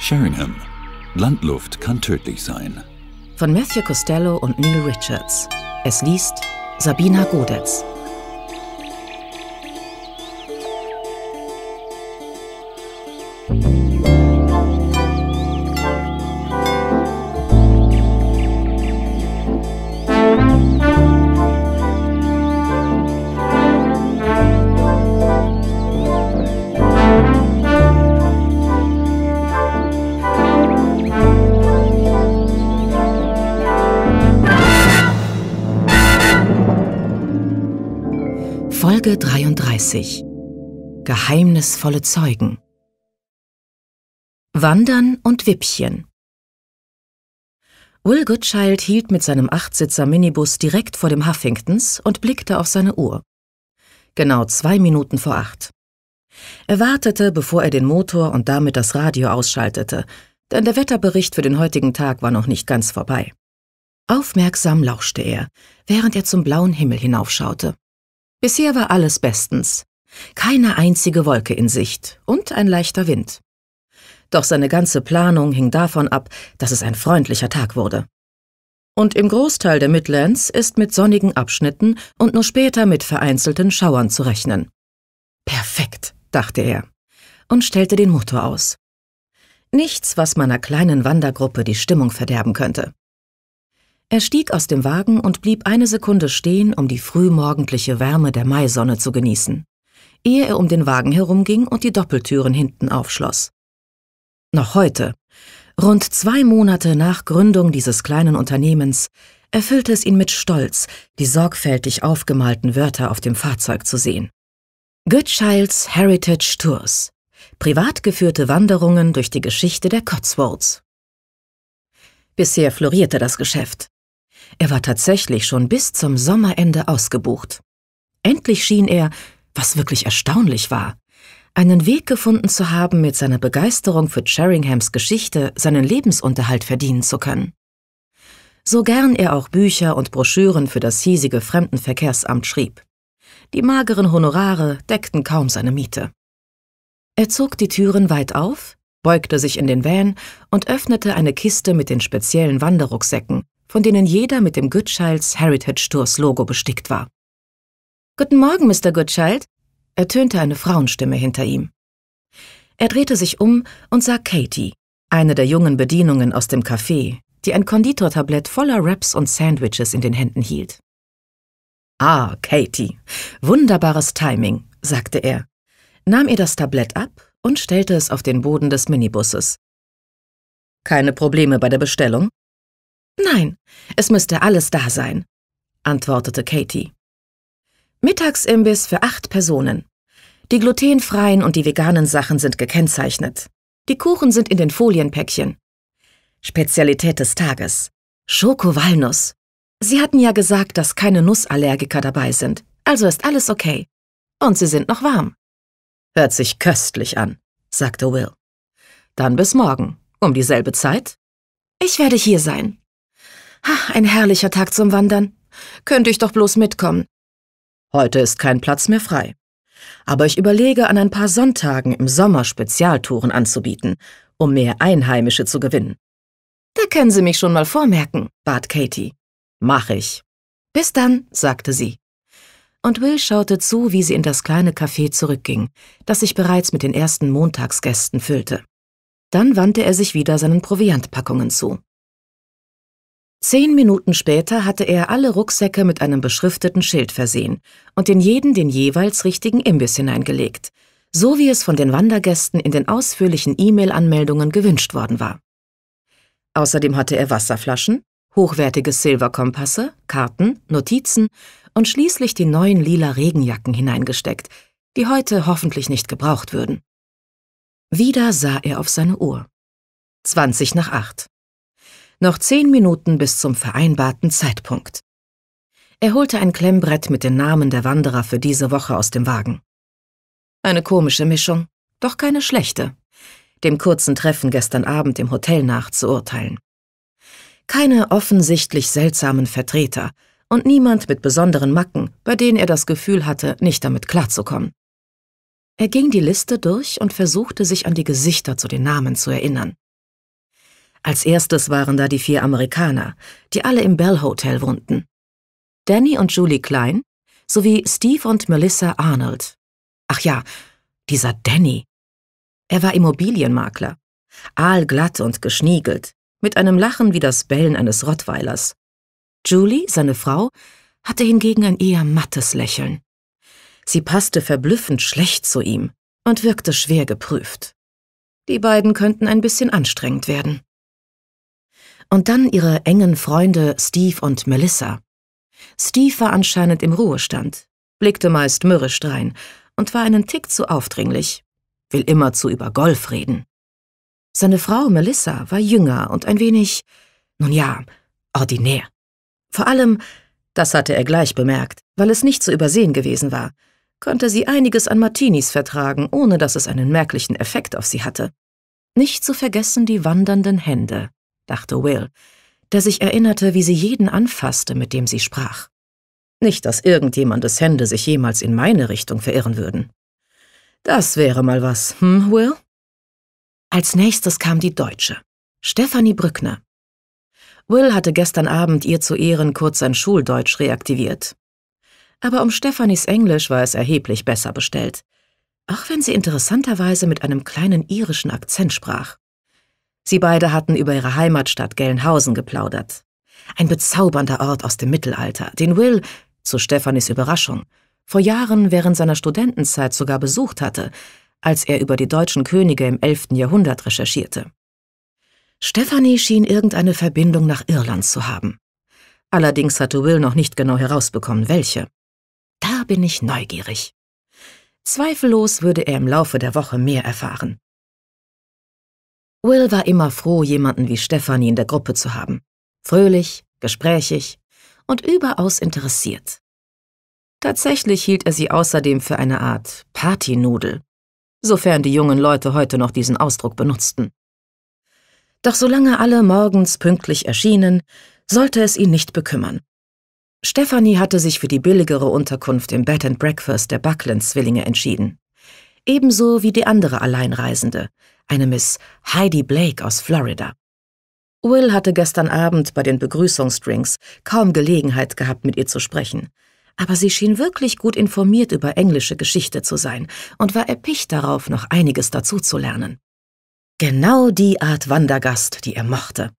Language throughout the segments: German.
Sheringham. Landluft kann tödlich sein. Von Matthew Costello und Neil Richards. Es liest Sabina Godetz. Folge 33 Geheimnisvolle Zeugen Wandern und Wippchen Will Goodchild hielt mit seinem Achtsitzer Minibus direkt vor dem Huffingtons und blickte auf seine Uhr. Genau zwei Minuten vor acht. Er wartete, bevor er den Motor und damit das Radio ausschaltete, denn der Wetterbericht für den heutigen Tag war noch nicht ganz vorbei. Aufmerksam lauschte er, während er zum blauen Himmel hinaufschaute. Bisher war alles bestens. Keine einzige Wolke in Sicht und ein leichter Wind. Doch seine ganze Planung hing davon ab, dass es ein freundlicher Tag wurde. Und im Großteil der Midlands ist mit sonnigen Abschnitten und nur später mit vereinzelten Schauern zu rechnen. Perfekt, dachte er und stellte den Motor aus. Nichts, was meiner kleinen Wandergruppe die Stimmung verderben könnte. Er stieg aus dem Wagen und blieb eine Sekunde stehen, um die frühmorgendliche Wärme der Maisonne zu genießen, ehe er um den Wagen herumging und die Doppeltüren hinten aufschloss. Noch heute, rund zwei Monate nach Gründung dieses kleinen Unternehmens, erfüllte es ihn mit Stolz, die sorgfältig aufgemalten Wörter auf dem Fahrzeug zu sehen. Goodchild's Heritage Tours. Privat geführte Wanderungen durch die Geschichte der Cotswolds. Bisher florierte das Geschäft. Er war tatsächlich schon bis zum Sommerende ausgebucht. Endlich schien er, was wirklich erstaunlich war, einen Weg gefunden zu haben, mit seiner Begeisterung für Cherringhams Geschichte seinen Lebensunterhalt verdienen zu können. So gern er auch Bücher und Broschüren für das hiesige Fremdenverkehrsamt schrieb. Die mageren Honorare deckten kaum seine Miete. Er zog die Türen weit auf, beugte sich in den Van und öffnete eine Kiste mit den speziellen Wanderrucksäcken, von denen jeder mit dem Goodchilds Heritage Tours Logo bestickt war. Guten Morgen, Mr. Goodchild, ertönte eine Frauenstimme hinter ihm. Er drehte sich um und sah Katie, eine der jungen Bedienungen aus dem Café, die ein Konditortablett voller Wraps und Sandwiches in den Händen hielt. Ah, Katie, wunderbares Timing, sagte er, nahm ihr das Tablett ab und stellte es auf den Boden des Minibusses. Keine Probleme bei der Bestellung? Nein, es müsste alles da sein, antwortete Katie. Mittagsimbiss für acht Personen. Die glutenfreien und die veganen Sachen sind gekennzeichnet. Die Kuchen sind in den Folienpäckchen. Spezialität des Tages. Schokowalnuss. Sie hatten ja gesagt, dass keine Nussallergiker dabei sind, also ist alles okay. Und sie sind noch warm. Hört sich köstlich an, sagte Will. Dann bis morgen. Um dieselbe Zeit? Ich werde hier sein. Ein herrlicher Tag zum Wandern. Könnte ich doch bloß mitkommen. Heute ist kein Platz mehr frei. Aber ich überlege, an ein paar Sonntagen im Sommer Spezialtouren anzubieten, um mehr Einheimische zu gewinnen. Da können Sie mich schon mal vormerken, bat Katie. Mach ich. Bis dann, sagte sie. Und Will schaute zu, wie sie in das kleine Café zurückging, das sich bereits mit den ersten Montagsgästen füllte. Dann wandte er sich wieder seinen Proviantpackungen zu. Zehn Minuten später hatte er alle Rucksäcke mit einem beschrifteten Schild versehen und in jeden den jeweils richtigen Imbiss hineingelegt, so wie es von den Wandergästen in den ausführlichen E-Mail-Anmeldungen gewünscht worden war. Außerdem hatte er Wasserflaschen, hochwertige Silberkompasse, Karten, Notizen und schließlich die neuen lila Regenjacken hineingesteckt, die heute hoffentlich nicht gebraucht würden. Wieder sah er auf seine Uhr. 20 nach 8. Noch zehn Minuten bis zum vereinbarten Zeitpunkt. Er holte ein Klemmbrett mit den Namen der Wanderer für diese Woche aus dem Wagen. Eine komische Mischung, doch keine schlechte, dem kurzen Treffen gestern Abend im Hotel nach zu urteilen. Keine offensichtlich seltsamen Vertreter und niemand mit besonderen Macken, bei denen er das Gefühl hatte, nicht damit klarzukommen. Er ging die Liste durch und versuchte sich an die Gesichter zu den Namen zu erinnern. Als erstes waren da die vier Amerikaner, die alle im Bell Hotel wohnten. Danny und Julie Klein sowie Steve und Melissa Arnold. Ach ja, dieser Danny. Er war Immobilienmakler, aalglatt und geschniegelt, mit einem Lachen wie das Bellen eines Rottweilers. Julie, seine Frau, hatte hingegen ein eher mattes Lächeln. Sie passte verblüffend schlecht zu ihm und wirkte schwer geprüft. Die beiden könnten ein bisschen anstrengend werden. Und dann ihre engen Freunde Steve und Melissa. Steve war anscheinend im Ruhestand, blickte meist mürrisch drein und war einen Tick zu aufdringlich, will immer zu über Golf reden. Seine Frau Melissa war jünger und ein wenig, nun ja, ordinär. Vor allem, das hatte er gleich bemerkt, weil es nicht zu übersehen gewesen war, konnte sie einiges an Martinis vertragen, ohne dass es einen merklichen Effekt auf sie hatte. Nicht zu vergessen die wandernden Hände dachte Will, der sich erinnerte, wie sie jeden anfasste, mit dem sie sprach. Nicht, dass irgendjemandes Hände sich jemals in meine Richtung verirren würden. Das wäre mal was, hm, Will? Als nächstes kam die Deutsche, Stephanie Brückner. Will hatte gestern Abend ihr zu Ehren kurz sein Schuldeutsch reaktiviert. Aber um Stefanis Englisch war es erheblich besser bestellt, auch wenn sie interessanterweise mit einem kleinen irischen Akzent sprach. Sie beide hatten über ihre Heimatstadt Gelnhausen geplaudert. Ein bezaubernder Ort aus dem Mittelalter, den Will, zu Stefanis Überraschung, vor Jahren während seiner Studentenzeit sogar besucht hatte, als er über die deutschen Könige im 11. Jahrhundert recherchierte. Stefanie schien irgendeine Verbindung nach Irland zu haben. Allerdings hatte Will noch nicht genau herausbekommen, welche. Da bin ich neugierig. Zweifellos würde er im Laufe der Woche mehr erfahren. Will war immer froh, jemanden wie Stephanie in der Gruppe zu haben. Fröhlich, gesprächig und überaus interessiert. Tatsächlich hielt er sie außerdem für eine Art Partynudel, sofern die jungen Leute heute noch diesen Ausdruck benutzten. Doch solange alle morgens pünktlich erschienen, sollte es ihn nicht bekümmern. Stephanie hatte sich für die billigere Unterkunft im Bed and Breakfast der Buckland-Zwillinge entschieden ebenso wie die andere Alleinreisende, eine Miss Heidi Blake aus Florida. Will hatte gestern Abend bei den Begrüßungsdrinks kaum Gelegenheit gehabt, mit ihr zu sprechen, aber sie schien wirklich gut informiert über englische Geschichte zu sein und war erpicht darauf, noch einiges dazuzulernen. Genau die Art Wandergast, die er mochte.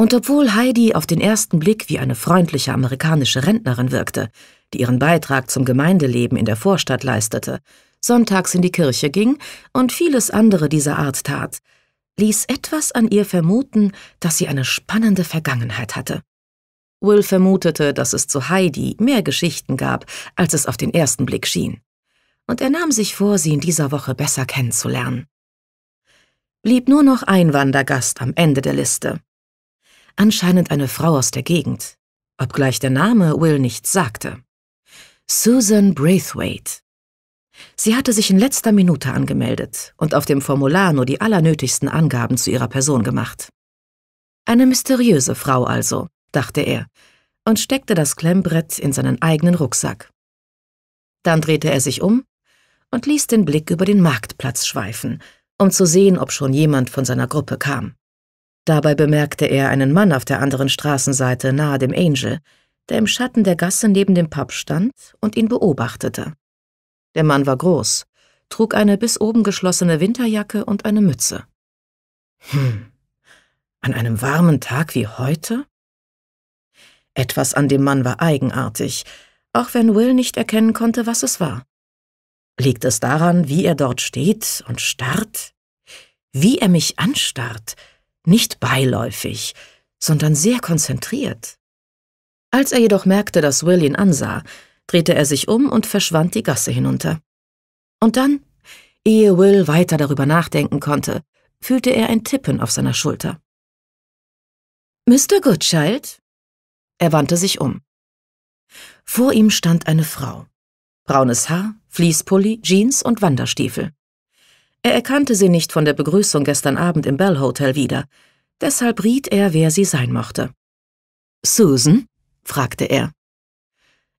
Und obwohl Heidi auf den ersten Blick wie eine freundliche amerikanische Rentnerin wirkte, die ihren Beitrag zum Gemeindeleben in der Vorstadt leistete, sonntags in die Kirche ging und vieles andere dieser Art tat, ließ etwas an ihr vermuten, dass sie eine spannende Vergangenheit hatte. Will vermutete, dass es zu Heidi mehr Geschichten gab, als es auf den ersten Blick schien. Und er nahm sich vor, sie in dieser Woche besser kennenzulernen. Blieb nur noch ein Wandergast am Ende der Liste. Anscheinend eine Frau aus der Gegend, obgleich der Name Will nichts sagte. Susan Braithwaite. Sie hatte sich in letzter Minute angemeldet und auf dem Formular nur die allernötigsten Angaben zu ihrer Person gemacht. Eine mysteriöse Frau also, dachte er, und steckte das Klemmbrett in seinen eigenen Rucksack. Dann drehte er sich um und ließ den Blick über den Marktplatz schweifen, um zu sehen, ob schon jemand von seiner Gruppe kam. Dabei bemerkte er einen Mann auf der anderen Straßenseite nahe dem Angel, der im Schatten der Gasse neben dem Pub stand und ihn beobachtete. Der Mann war groß, trug eine bis oben geschlossene Winterjacke und eine Mütze. Hm, an einem warmen Tag wie heute? Etwas an dem Mann war eigenartig, auch wenn Will nicht erkennen konnte, was es war. Liegt es daran, wie er dort steht und starrt? Wie er mich anstarrt, nicht beiläufig, sondern sehr konzentriert. Als er jedoch merkte, dass Will ihn ansah, drehte er sich um und verschwand die Gasse hinunter. Und dann, ehe Will weiter darüber nachdenken konnte, fühlte er ein Tippen auf seiner Schulter. Mr. Goodchild? Er wandte sich um. Vor ihm stand eine Frau. Braunes Haar, Fließpulli, Jeans und Wanderstiefel. Er erkannte sie nicht von der Begrüßung gestern Abend im Bell Hotel wieder, deshalb riet er, wer sie sein mochte. Susan? fragte er.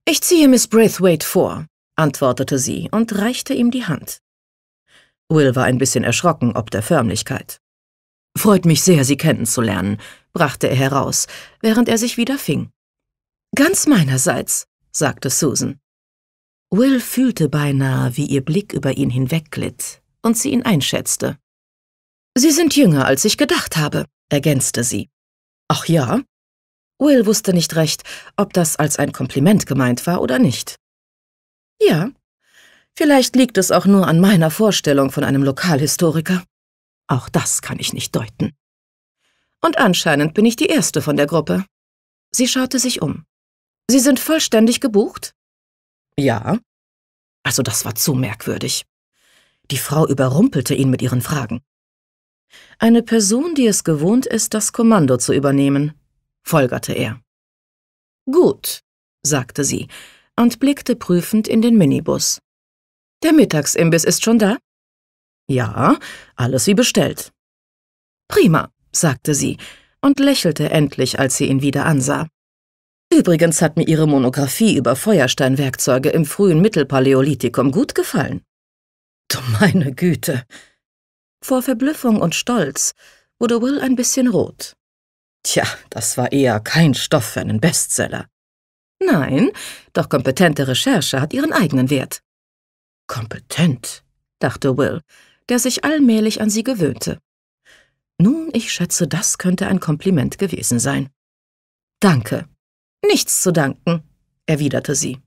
Ich ziehe Miss Braithwaite vor, antwortete sie und reichte ihm die Hand. Will war ein bisschen erschrocken ob der Förmlichkeit. Freut mich sehr, Sie kennenzulernen, brachte er heraus, während er sich wieder fing. Ganz meinerseits, sagte Susan. Will fühlte beinahe, wie ihr Blick über ihn hinwegglitt und sie ihn einschätzte. Sie sind jünger, als ich gedacht habe, ergänzte sie. Ach ja? Will wusste nicht recht, ob das als ein Kompliment gemeint war oder nicht. Ja, vielleicht liegt es auch nur an meiner Vorstellung von einem Lokalhistoriker. Auch das kann ich nicht deuten. Und anscheinend bin ich die Erste von der Gruppe. Sie schaute sich um. Sie sind vollständig gebucht? Ja. Also das war zu merkwürdig. Die Frau überrumpelte ihn mit ihren Fragen. Eine Person, die es gewohnt ist, das Kommando zu übernehmen, folgerte er. Gut, sagte sie und blickte prüfend in den Minibus. Der Mittagsimbiss ist schon da? Ja, alles wie bestellt. Prima, sagte sie und lächelte endlich, als sie ihn wieder ansah. Übrigens hat mir ihre Monographie über Feuersteinwerkzeuge im frühen Mittelpaläolithikum gut gefallen. Du meine Güte! Vor Verblüffung und Stolz wurde Will ein bisschen rot. Tja, das war eher kein Stoff für einen Bestseller. Nein, doch kompetente Recherche hat ihren eigenen Wert. Kompetent, dachte Will, der sich allmählich an sie gewöhnte. Nun, ich schätze, das könnte ein Kompliment gewesen sein. Danke. Nichts zu danken, erwiderte sie.